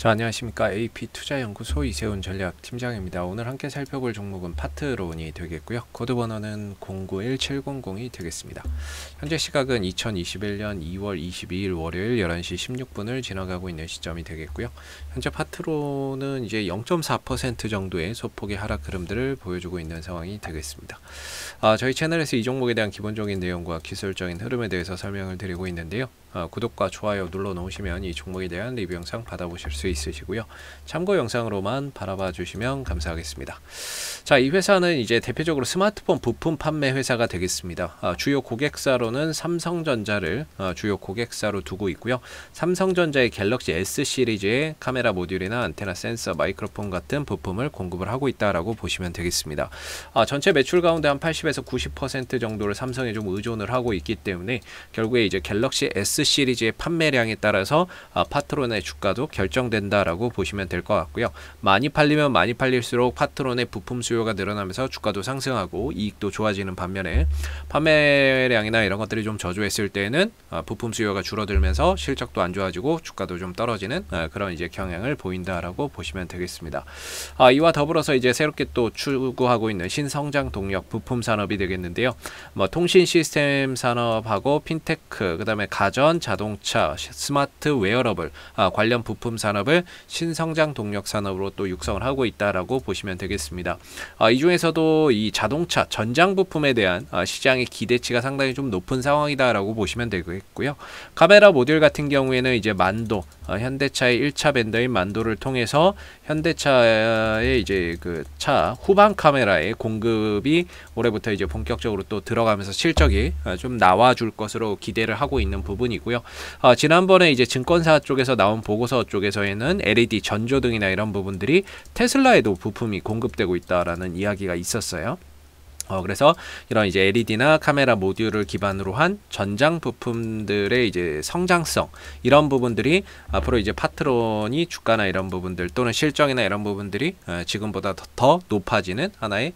자, 안녕하십니까. AP투자연구소 이세훈 전략팀장입니다. 오늘 함께 살펴볼 종목은 파트론이 되겠고요. 코드 번호는 091700이 되겠습니다. 현재 시각은 2021년 2월 22일 월요일 11시 16분을 지나가고 있는 시점이 되겠고요. 현재 파트론은 이제 0.4% 정도의 소폭의 하락 흐름들을 보여주고 있는 상황이 되겠습니다. 아, 저희 채널에서 이 종목에 대한 기본적인 내용과 기술적인 흐름에 대해서 설명을 드리고 있는데요. 어, 구독과 좋아요 눌러 놓으시면 이 종목에 대한 리뷰 영상 받아보실 수 있으시고요. 참고 영상으로만 바라봐 주시면 감사하겠습니다. 자, 이 회사는 이제 대표적으로 스마트폰 부품 판매 회사가 되겠습니다. 어, 주요 고객사로는 삼성전자를 어, 주요 고객사로 두고 있고요. 삼성전자의 갤럭시 S 시리즈의 카메라 모듈이나 안테나 센서, 마이크로폰 같은 부품을 공급을 하고 있다라고 보시면 되겠습니다. 아, 전체 매출 가운데 한 80에서 90% 정도를 삼성에 좀 의존을 하고 있기 때문에 결국에 이제 갤럭시 S S 시리즈의 판매량에 따라서 아, 파트론의 주가도 결정된다라고 보시면 될 것 같고요. 많이 팔리면 많이 팔릴수록 파트론의 부품 수요가 늘어나면서 주가도 상승하고 이익도 좋아지는 반면에 판매량이나 이런 것들이 좀 저조했을 때는 아, 부품 수요가 줄어들면서 실적도 안 좋아지고 주가도 좀 떨어지는 아, 그런 이제 경향을 보인다라고 보시면 되겠습니다. 이와 더불어서 이제 새롭게 또 추구하고 있는 신성장 동력 부품 산업이 되겠는데요. 뭐 통신 시스템 산업하고 핀테크 그다음에 가전 전 자동차, 스마트 웨어러블 아, 관련 부품 산업을 신성장 동력 산업으로 또 육성을 하고 있다라고 보시면 되겠습니다. 아, 이 중에서도 이 자동차 전장 부품에 대한 아, 시장의 기대치가 상당히 좀 높은 상황이다라고 보시면 되겠고요. 카메라 모듈 같은 경우에는 이제 만도 아, 현대차의 1차 밴더인 만도를 통해서 현대차의 이제 그 차 후방 카메라의 공급이 올해부터 이제 본격적으로 또 들어가면서 실적이 아, 좀 나와줄 것으로 기대를 하고 있는 부분이고. 내용이고요. 어, 지난번에 이제 증권사 쪽에서 나온 보고서 쪽에서에는 LED 전조등이나 이런 부분들이 테슬라에도 부품이 공급되고 있다라는 이야기가 있었어요. 어, 그래서 이런 이제 LED나 카메라 모듈을 기반으로 한 전장 부품들의 이제 성장성 이런 부분들이 앞으로 이제 파트론이 주가나 이런 부분들 또는 실적이나 이런 부분들이 어, 지금보다 더 높아지는 하나의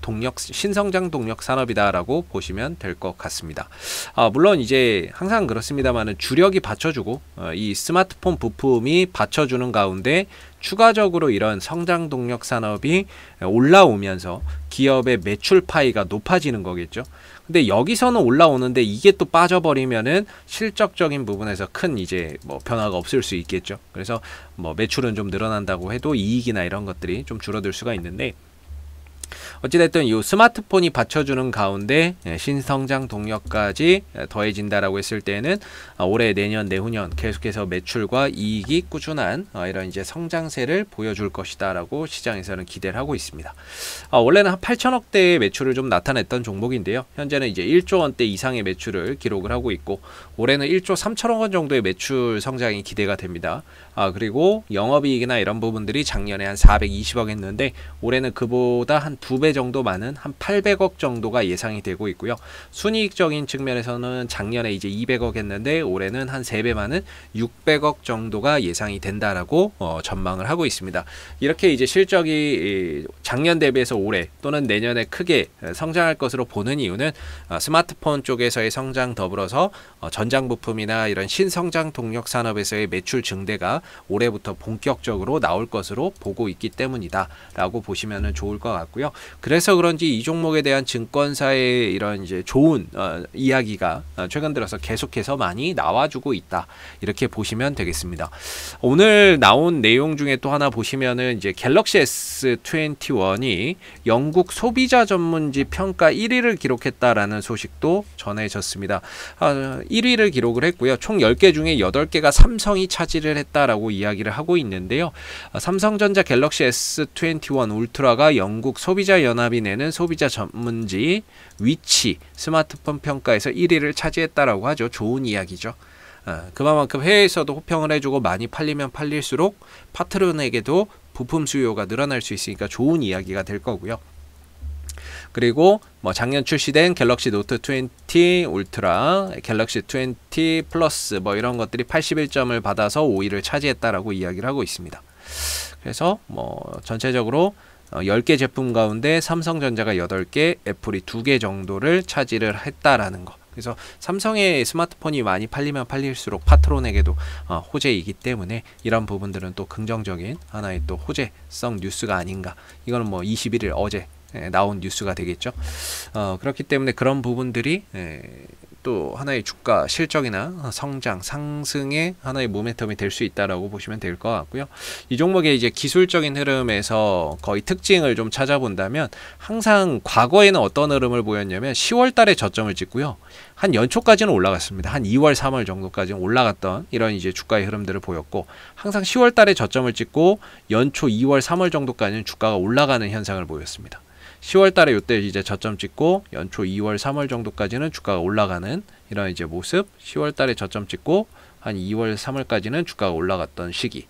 동력 신성장 동력 산업이다라고 보시면 될 것 같습니다. 아, 물론 이제 항상 그렇습니다만은 주력이 받쳐주고 어, 이 스마트폰 부품이 받쳐주는 가운데 추가적으로 이런 성장 동력 산업이 올라오면서 기업의 매출 파이가 높아지는 거겠죠. 근데 여기서는 올라오는데 이게 또 빠져버리면은 실적적인 부분에서 큰 이제 뭐 변화가 없을 수 있겠죠. 그래서 뭐 매출은 좀 늘어난다고 해도 이익이나 이런 것들이 좀 줄어들 수가 있는데 어찌됐든 이 스마트폰이 받쳐주는 가운데 예, 신성장 동력까지 예, 더해진다라고 했을 때는 아, 올해 내년 내후년 계속해서 매출과 이익이 꾸준한 아, 이런 이제 성장세를 보여줄 것이다라고 시장에서는 기대를 하고 있습니다. 아, 원래는 한 8천억 대의 매출을 좀 나타냈던 종목인데요. 현재는 이제 1조 원대 이상의 매출을 기록을 하고 있고 올해는 1조 3천억 원 정도의 매출 성장이 기대가 됩니다. 아, 그리고 영업이익이나 이런 부분들이 작년에 한 420억 했는데 올해는 그보다 한 두 배 정도 많은 한 800억 정도가 예상이 되고 있고요. 순이익적인 측면에서는 작년에 이제 200억 했는데 올해는 한 세 배 많은 600억 정도가 예상이 된다라고 어, 전망을 하고 있습니다. 이렇게 이제 실적이 작년 대비해서 올해 또는 내년에 크게 성장할 것으로 보는 이유는 아, 스마트폰 쪽에서의 성장 더불어서 어, 전장 부품이나 이런 신성장 동력 산업에서의 매출 증대가 올해부터 본격적으로 나올 것으로 보고 있기 때문이다라고 보시면 좋을 것 같고요. 그래서 그런지 이 종목에 대한 증권사의 이런 이제 좋은 어, 이야기가 어, 최근 들어서 계속해서 많이 나와주고 있다 이렇게 보시면 되겠습니다. 오늘 나온 내용 중에 또 하나 보시면은 이제 갤럭시 S21이 영국 소비자 전문지 평가 1위를 기록했다라는 소식도 전해졌습니다. 아, 1위를 기록을 했고요. 총 10개 중에 8개가 삼성이 차지를 했다라고 있다고 이야기를 하고 있는데요. 삼성전자 갤럭시 S21 울트라가 영국 소비자연합이 내는 소비자 전문지 위치 스마트폰 평가에서 1위를 차지했다라고 하죠. 좋은 이야기죠. 어, 그만큼 해외에서도 호평을 해주고 많이 팔리면 팔릴수록 파트론에게도 부품 수요가 늘어날 수 있으니까 좋은 이야기가 될 거고요. 그리고 뭐 작년 출시된 갤럭시 노트 20 울트라, 갤럭시 20 플러스 뭐 이런 것들이 81점을 받아서 5위를 차지했다라고 이야기를 하고 있습니다. 그래서 뭐 전체적으로 10개 어, 제품 가운데 삼성전자가 8개, 애플이 2개 정도를 차지를 했다라는 거. 그래서 삼성의 스마트폰이 많이 팔리면 팔릴수록 파트론에게도 어, 호재이기 때문에 이런 부분들은 또 긍정적인 하나의 또 호재성 뉴스가 아닌가. 이거는 뭐 21일 어제 예, 나온 뉴스가 되겠죠. 어, 그렇기 때문에 그런 부분들이 예, 또 하나의 주가 실적이나 성장 상승의 하나의 모멘텀이 될 수 있다라고 보시면 될 것 같고요. 이 종목의 이제 기술적인 흐름에서 거의 특징을 좀 찾아본다면 항상 과거에는 어떤 흐름을 보였냐면 10월 달에 저점을 찍고요. 한 연초까지는 올라갔습니다. 한 2월, 3월 정도까지는 올라갔던 이런 이제 주가의 흐름들을 보였고 항상 10월 달에 저점을 찍고 연초 2월, 3월 정도까지는 주가가 올라가는 현상을 보였습니다. 10월 달에 이때 이제 저점 찍고 연초 2월, 3월 정도까지는 주가가 올라가는 이런 이제 모습. 10월 달에 저점 찍고 한 2월, 3월까지는 주가가 올라갔던 시기.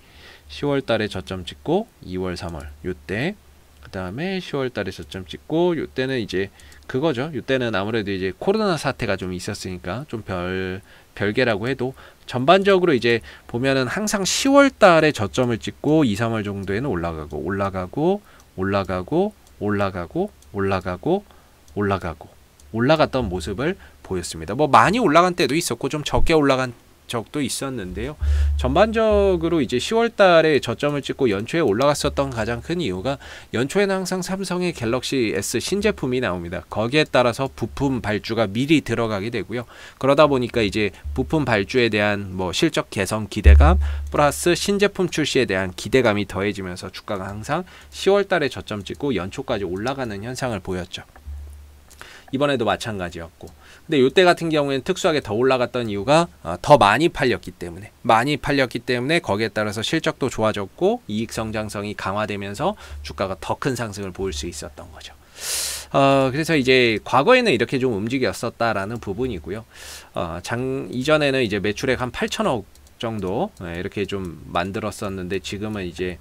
10월 달에 저점 찍고 2월, 3월 요때 그다음에 10월 달에 저점 찍고 요때는 이제 그거죠. 요때는 아무래도 이제 코로나 사태가 좀 있었으니까 좀 별 별개라고 해도 전반적으로 이제 보면은 항상 10월 달에 저점을 찍고 2, 3월 정도에는 올라가고 올라가고 올라가고 올라가고 올라가고 올라가고 올라갔던 모습을 보였습니다. 뭐 많이 올라간 때도 있었고 좀 적게 올라간 적도 있었는데요. 전반적으로 이제 10월 달에 저점을 찍고 연초에 올라갔었던 가장 큰 이유가 연초에는 항상 삼성의 갤럭시 S 신제품이 나옵니다. 거기에 따라서 부품 발주가 미리 들어가게 되고요. 그러다 보니까 이제 부품 발주에 대한 뭐 실적 개선 기대감 플러스 신제품 출시에 대한 기대감이 더해지면서 주가가 항상 10월 달에 저점 찍고 연초까지 올라가는 현상을 보였죠. 이번에도 마찬가지였고 근데 이때 같은 경우에는 특수하게 더 올라갔던 이유가 어, 더 많이 팔렸기 때문에 많이 팔렸기 때문에 거기에 따라서 실적도 좋아졌고 이익 성장성이 강화되면서 주가가 더 큰 상승을 보일 수 있었던 거죠. 어, 그래서 이제 과거에는 이렇게 좀 움직였었다라는 부분이고요. 어, 장 이전에는 이제 매출액 한 8천억 정도 예, 이렇게 좀 만들었었는데 지금은 이제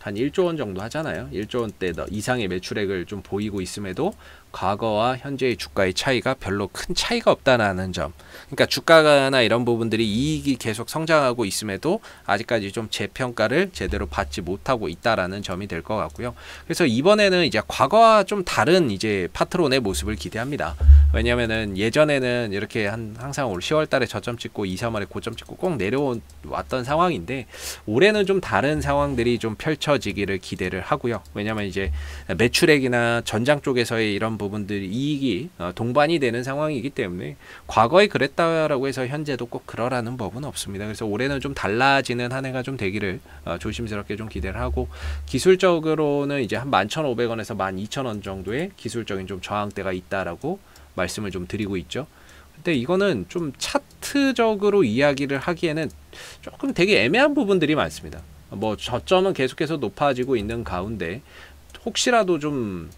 한 1조 원 정도 하잖아요. 1조 원대 이상의 매출액을 좀 보이고 있음에도 과거와 현재의 주가의 차이가 별로 큰 차이가 없다는 점. 그러니까 주가나 이런 부분들이 이익이 계속 성장하고 있음에도 아직까지 좀 재평가를 제대로 받지 못하고 있다라는 점이 될 것 같고요. 그래서 이번에는 이제 과거와 좀 다른 이제 파트론의 모습을 기대합니다. 왜냐면은 예전에는 이렇게 한 항상 올 10월 달에 저점 찍고 2, 3월에 고점 찍고 꼭 내려왔던 상황인데 올해는 좀 다른 상황들이 좀 펼쳐지기를 기대를 하고요. 왜냐면 이제 매출액이나 전장 쪽에서의 이런 부분 부분들이 이익이 어, 동반이 되는 상황이기 때문에 과거에 그랬다라고 해서 현재도 꼭 그러라는 법은 없습니다. 그래서 올해는 좀 달라지는 한 해가 좀 되기를 어, 조심스럽게 좀 기대를 하고 기술적으로는 이제 한 11,500원에서 12,000원 정도의 기술적인 좀 저항대가 있다라고 말씀을 좀 드리고 있죠. 근데 이거는 좀 차트적으로 이야기를 하기에는 조금 되게 애매한 부분들이 많습니다. 뭐 저점은 계속해서 높아지고 있는 가운데 혹시라도 좀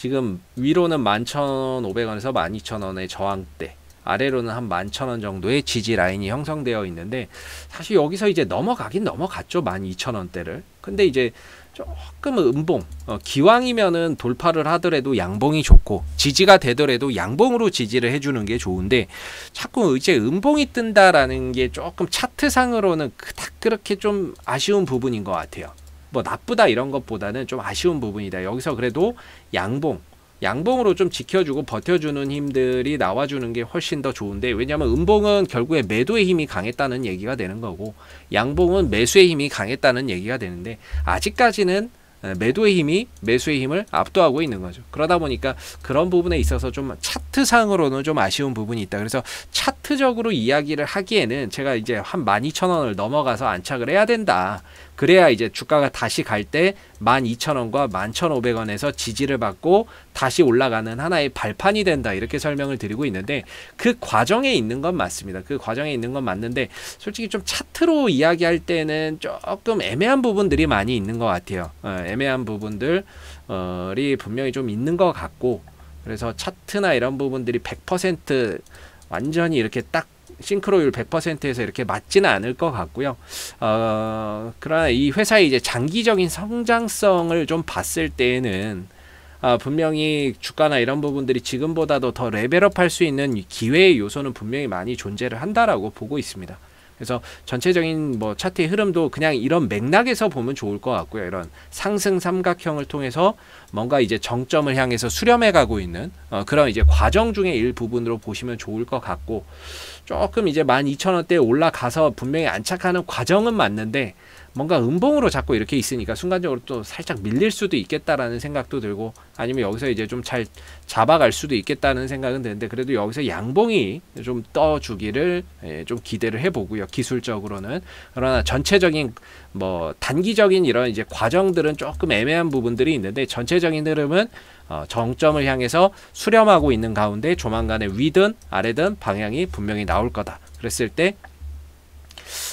지금 위로는 11,500원에서 12,000원의 저항대 아래로는 한 11,000원 정도의 지지 라인이 형성되어 있는데 사실 여기서 이제 넘어가긴 넘어갔죠 12,000원대를 근데 이제 조금은 음봉 어, 기왕이면은 돌파를 하더라도 양봉이 좋고 지지가 되더라도 양봉으로 지지를 해주는 게 좋은데 자꾸 이제 음봉이 뜬다라는 게 조금 차트상으로는 그닥 그렇게 좀 아쉬운 부분인 것 같아요 뭐 나쁘다 이런 것보다는 좀 아쉬운 부분이다. 여기서 그래도 양봉 양봉으로 좀 지켜주고 버텨주는 힘들이 나와주는 게 훨씬 더 좋은데 왜냐하면 음봉은 결국에 매도의 힘이 강했다는 얘기가 되는 거고 양봉은 매수의 힘이 강했다는 얘기가 되는데 아직까지는 예, 매도의 힘이 매수의 힘을 압도하고 있는 거죠. 그러다 보니까 그런 부분에 있어서 좀 차트상으로는 좀 아쉬운 부분이 있다. 그래서 차트적으로 이야기를 하기에는 제가 이제 한 12,000원을 넘어가서 안착을 해야 된다. 그래야 이제 주가가 다시 갈때 12,000원과 11,500원에서 지지를 받고 다시 올라가는 하나의 발판이 된다 이렇게 설명을 드리고 있는데 그 과정에 있는 건 맞습니다. 그 과정에 있는 건 맞는데 솔직히 좀 차트로 이야기할 때는 조금 애매한 부분들이 많이 있는 것 같아요. 어, 애매한 부분들이 분명히 좀 있는 것 같고 그래서 차트나 이런 부분들이 100% 완전히 이렇게 딱 싱크로율 100%에서 이렇게 맞지는 않을 것 같고요. 어, 그러나 이 회사의 이제 장기적인 성장성을 좀 봤을 때에는 아, 분명히 주가나 이런 부분들이 지금보다도 더 레벨업할 수 있는 기회의 요소는 분명히 많이 존재를 한다라고 보고 있습니다. 그래서 전체적인 뭐 차트의 흐름도 그냥 이런 맥락에서 보면 좋을 것 같고요. 이런 상승 삼각형을 통해서 뭔가 이제 정점을 향해서 수렴해 가고 있는 어, 그런 이제 과정 중의 일부분으로 보시면 좋을 것 같고 조금 이제 만 이천 원대에 올라가서 분명히 안착하는 과정은 맞는데 뭔가 음봉으로 자꾸 이렇게 있으니까 순간적으로 또 살짝 밀릴 수도 있겠다라는 생각도 들고 아니면 여기서 이제 좀 잘 잡아갈 수도 있겠다는 생각은 드는데 그래도 여기서 양봉이 좀 떠주기를 예, 좀 기대를 해보고요 기술적으로는 그러나 전체적인 뭐 단기적인 이런 이제 과정들은 조금 애매한 부분들이 있는데 전체 상대적인 흐름은 어, 정점을 향해서 수렴하고 있는 가운데 조만간에 위든 아래든 방향이 분명히 나올 거다. 그랬을 때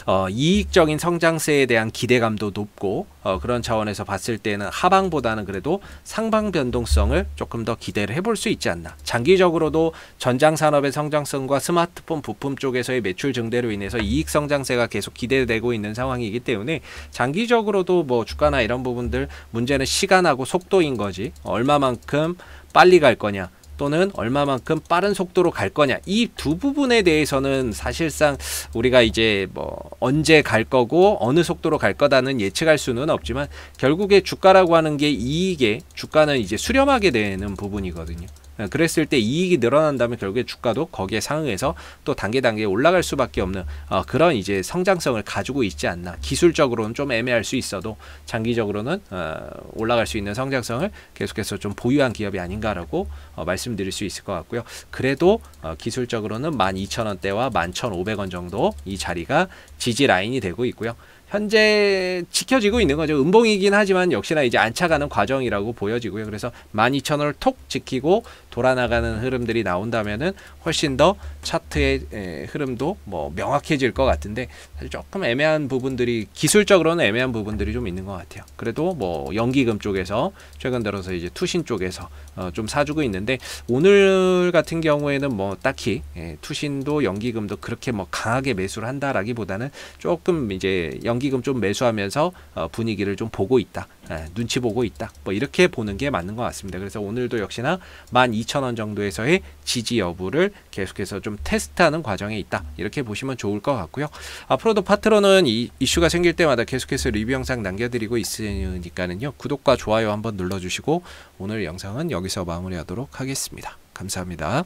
어, 이익적인 성장세에 대한 기대감도 높고 어, 그런 차원에서 봤을 때는 하방보다는 그래도 상방 변동성을 조금 더 기대를 해볼 수 있지 않나. 장기적으로도 전장 산업의 성장성과 스마트폰 부품 쪽에서의 매출 증대로 인해서 이익 성장세가 계속 기대되고 있는 상황이기 때문에 장기적으로도 뭐 주가나 이런 부분들 문제는 시간하고 속도인 거지 얼마만큼 빨리 갈 거냐 또는 얼마만큼 빠른 속도로 갈 거냐 이 두 부분에 대해서는 사실상 우리가 이제 뭐 언제 갈 거고 어느 속도로 갈 거다는 예측할 수는 없지만 결국에 주가라고 하는 게 이익에 주가는 이제 수렴하게 되는 부분이거든요. 예, 그랬을 때 이익이 늘어난다면 결국에 주가도 거기에 상응해서 또 단계 단계에 올라갈 수밖에 없는 어, 그런 이제 성장성을 가지고 있지 않나. 기술적으로는 좀 애매할 수 있어도 장기적으로는 어, 올라갈 수 있는 성장성을 계속해서 좀 보유한 기업이 아닌가라고 어, 말씀드릴 수 있을 것 같고요. 그래도 어, 기술적으로는 12,000원대와 11,500원 정도 이 자리가 지지 라인이 되고 있고요. 현재 지켜지고 있는 거죠. 음봉이긴 하지만 역시나 이제 안착하는 과정이라고 보여지고요. 그래서 12,000원을 톡 지키고 돌아나가는 흐름들이 나온다면은 훨씬 더 차트의 에, 흐름도 뭐 명확해질 것 같은데 사실 조금 애매한 부분들이 기술적으로는 애매한 부분들이 좀 있는 것 같아요. 그래도 뭐 연기금 쪽에서 최근 들어서 이제 투신 쪽에서 어, 좀 사주고 있는데 오늘 같은 경우에는 뭐 딱히 예, 투신도 연기금도 그렇게 뭐 강하게 매수를 한다라기보다는 조금 이제 연 연기금 좀 매수하면서 어, 분위기를 좀 보고 있다. 에, 예, 눈치 보고 있다. 뭐 이렇게 보는 게 맞는 것 같습니다. 그래서 오늘도 역시나 12,000원 정도에서의 지지 여부를 계속해서 좀 테스트하는 과정에 있다. 이렇게 보시면 좋을 것 같고요. 앞으로도 파트로는 이 이슈가 생길 때마다 계속해서 리뷰 영상 남겨드리고 있으니까는요. 구독과 좋아요 한번 눌러주시고 오늘 영상은 여기서 마무리하도록 하겠습니다. 감사합니다.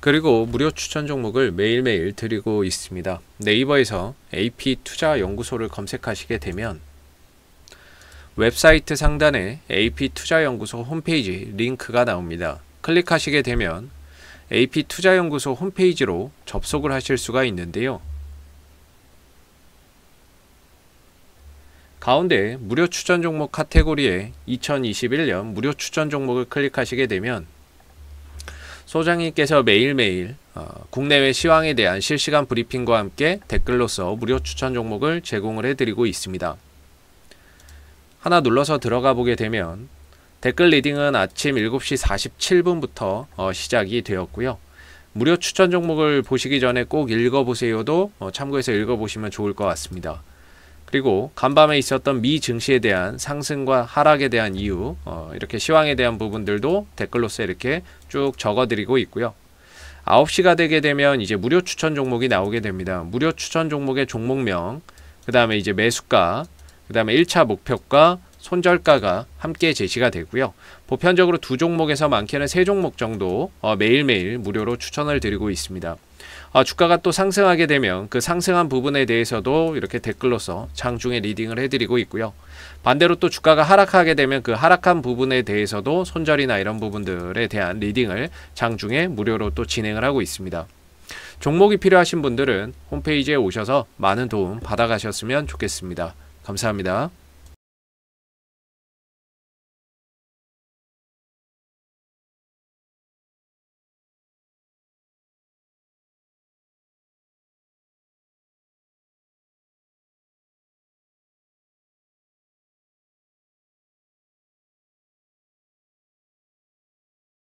그리고 무료 추천 종목을 매일매일 드리고 있습니다. 네이버에서 AP 투자 연구소를 검색하시게 되면 웹사이트 상단에 AP 투자 연구소 홈페이지 링크가 나옵니다. 클릭하시게 되면 AP 투자 연구소 홈페이지로 접속을 하실 수가 있는데요. 가운데 무료 추천 종목 카테고리에 2021년 무료 추천 종목을 클릭하시게 되면 소장님께서 매일매일 어, 국내외 시황에 대한 실시간 브리핑과 함께 댓글로써 무료 추천 종목을 제공을 해드리고 있습니다. 하나 눌러서 들어가 보게 되면 댓글 리딩은 아침 7시 47분부터 어, 시작이 되었고요. 무료 추천 종목을 보시기 전에 꼭 읽어보세요도 어, 참고해서 읽어보시면 좋을 것 같습니다. 그리고 간밤에 있었던 미 증시에 대한 상승과 하락에 대한 이유 어, 이렇게 시황에 대한 부분들도 댓글로써 이렇게 쭉 적어드리고 있고요. 9시가 되게 되면 이제 무료 추천 종목이 나오게 됩니다. 무료 추천 종목의 종목명, 그 다음에 이제 매수가, 그 다음에 1차 목표가, 손절가가 함께 제시가 되고요. 보편적으로 두 종목에서 많게는 세 종목 정도 어, 매일매일 무료로 추천을 드리고 있습니다. 아, 주가가 또 상승하게 되면 그 상승한 부분에 대해서도 이렇게 댓글로서 장중에 리딩을 해드리고 있고요. 반대로 또 주가가 하락하게 되면 그 하락한 부분에 대해서도 손절이나 이런 부분들에 대한 리딩을 장중에 무료로 또 진행을 하고 있습니다. 종목이 필요하신 분들은 홈페이지에 오셔서 많은 도움 받아가셨으면 좋겠습니다. 감사합니다.